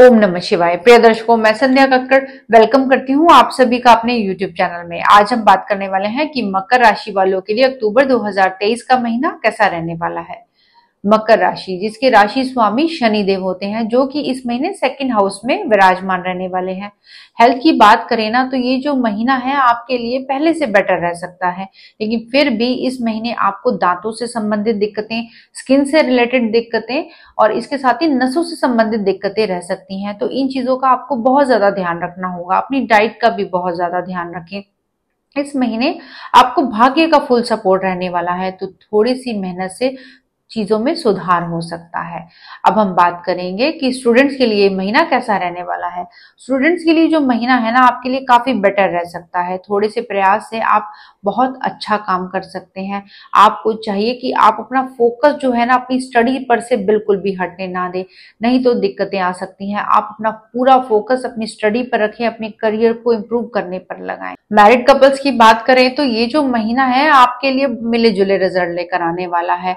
ओम नमः शिवाय प्रिय दर्शकों मैं संध्या कक्कड़ वेलकम करती हूँ आप सभी का अपने यूट्यूब चैनल में आज हम बात करने वाले हैं कि मकर राशि वालों के लिए अक्टूबर 2023 का महीना कैसा रहने वाला है मकर राशि जिसके राशि स्वामी शनि देव होते हैं जो कि इस महीने सेकंड हाउस में विराजमान रहने वाले हैं हेल्थ की बात करें ना तो ये जो महीना है आपके लिए पहले से बेटर रह सकता है लेकिन फिर भी इस महीने आपको दांतों से संबंधित दिक्कतें स्किन से रिलेटेड दिक्कतें और इसके साथ ही नसों से संबंधित दिक्कतें रह सकती हैं तो इन चीजों का आपको बहुत ज्यादा ध्यान रखना होगा अपनी डाइट का भी बहुत ज्यादा ध्यान रखें इस महीने आपको भाग्य का फुल सपोर्ट रहने वाला है तो थोड़ी सी मेहनत से चीजों में सुधार हो सकता है अब हम बात करेंगे कि स्टूडेंट्स के लिए महीना कैसा रहने वाला है स्टूडेंट्स के लिए जो महीना है ना आपके लिए काफी बेटर रह सकता है थोड़े से प्रयास से आप बहुत अच्छा काम कर सकते हैं आपको चाहिए कि आप अपना फोकस जो है ना अपनी स्टडी पर से बिल्कुल भी हटने ना दे नहीं तो दिक्कतें आ सकती हैं आप अपना पूरा फोकस अपनी स्टडी पर रखें अपने करियर को इम्प्रूव करने पर लगाएं मैरिड कपल्स की बात करें तो ये जो महीना है आपके लिए मिले जुले रिजल्ट लेकर आने वाला है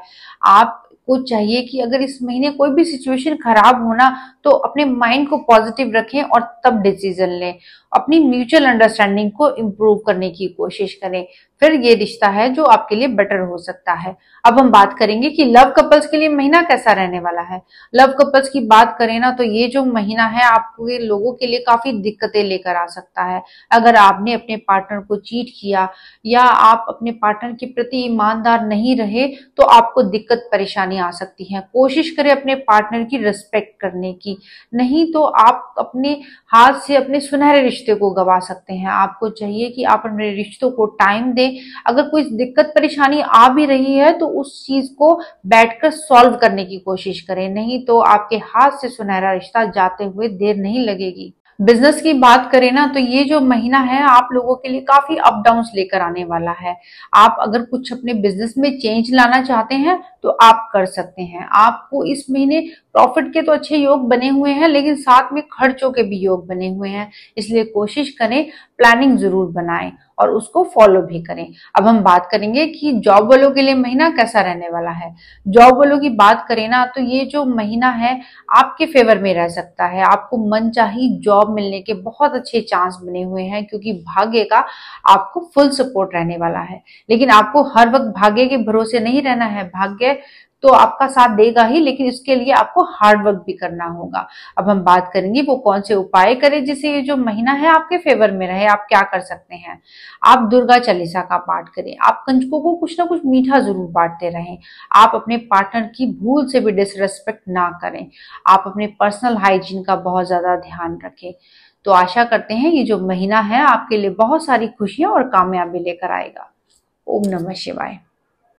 आप को चाहिए कि अगर इस महीने कोई भी सिचुएशन खराब होना तो अपने माइंड को पॉजिटिव रखें और तब डिसीजन लें अपनी म्यूचुअल अंडरस्टैंडिंग को इम्प्रूव करने की कोशिश करें फिर ये रिश्ता है जो आपके लिए बेटर हो सकता है अब हम बात करेंगे कि लव कपल्स के लिए महीना कैसा रहने वाला है लव कपल्स की बात करें ना तो ये जो महीना है ये लोगों के लिए काफी दिक्कतें लेकर आ सकता है अगर आपने अपने पार्टनर को चीट किया या आप अपने पार्टनर के प्रति ईमानदार नहीं रहे तो आपको दिक्कत परेशानी आ सकती है कोशिश करें अपने पार्टनर की रिस्पेक्ट करने की नहीं तो आप अपने हाथ से अपने सुनहरे रिश्ते को गवा सकते हैं आपको चाहिए कि आप अपने रिश्तों को टाइम दें में अगर कोई दिक्कत परेशानी आ भी रही है तो उस चीज को बैठकर सॉल्व करने की कोशिश करें नहीं तो आपके हाथ से सुनहरा रिश्ता जाते हुए देर नहीं लगेगी बिजनेस की बात करें ना तो ये जो महीना है आप लोगों के लिए काफी अप डाउन लेकर आने वाला है आप अगर कुछ अपने बिजनेस में चेंज लाना चाहते हैं तो आप कर सकते हैं आपको इस महीने प्रॉफिट के तो अच्छे योग बने हुए हैं लेकिन साथ में खर्चों के भी योग बने हुए हैं इसलिए कोशिश करें प्लानिंग जरूर बनाएं और उसको फॉलो भी करें अब हम बात करेंगे कि जॉब वालों के लिए महीना कैसा रहने वाला है जॉब वालों की बात करें ना तो ये जो महीना है आपके फेवर में रह सकता है आपको मन चाही जॉब मिलने के बहुत अच्छे चांस बने हुए हैं क्योंकि भाग्य का आपको फुल सपोर्ट रहने वाला है लेकिन आपको हर वक्त भाग्य के भरोसे नहीं रहना है भाग्य तो आपका साथ देगा ही लेकिन इसके लिए आपको हार्ड वर्क भी करना होगा अब हम बात करेंगे वो कौन से उपाय करें जिससे ये जो महीना है आपके फेवर में रहे आप क्या कर सकते हैं आप दुर्गा चालीसा का पाठ करें आप कंजकों को कुछ ना कुछ मीठा जरूर बांटते रहें आप अपने पार्टनर की भूल से भी डिसरेस्पेक्ट ना करें आप अपने पर्सनल हाइजीन का बहुत ज्यादा ध्यान रखें तो आशा करते हैं ये जो महीना है आपके लिए बहुत सारी खुशियां और कामयाबी लेकर आएगा ओम नमः शिवाय